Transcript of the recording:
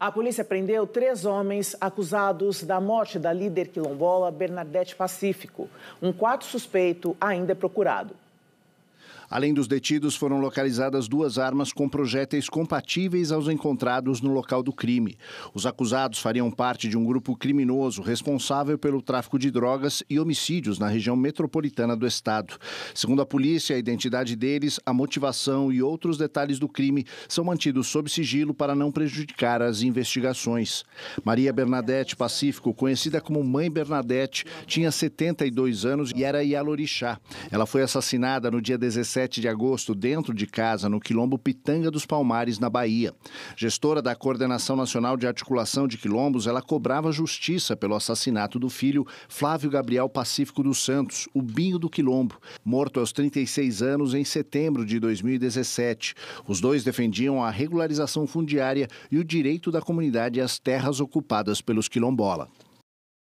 A polícia prendeu três homens acusados da morte da líder quilombola Bernadette Pacífico. Um quarto suspeito ainda é procurado. Além dos detidos, foram localizadas duas armas com projéteis compatíveis aos encontrados no local do crime. Os acusados fariam parte de um grupo criminoso responsável pelo tráfico de drogas e homicídios na região metropolitana do estado. Segundo a polícia, a identidade deles, a motivação e outros detalhes do crime são mantidos sob sigilo para não prejudicar as investigações. Maria Bernadette Pacífico, conhecida como Mãe Bernadette, tinha 72 anos e era ialorixá. Ela foi assassinada no dia 17 7 de agosto dentro de casa, no Quilombo Pitanga dos Palmares, na Bahia. Gestora da Coordenação Nacional de Articulação de Quilombos, ela cobrava justiça pelo assassinato do filho Flávio Gabriel Pacífico dos Santos, o Binho do Quilombo, morto aos 36 anos em setembro de 2017. Os dois defendiam a regularização fundiária e o direito da comunidade às terras ocupadas pelos quilombola.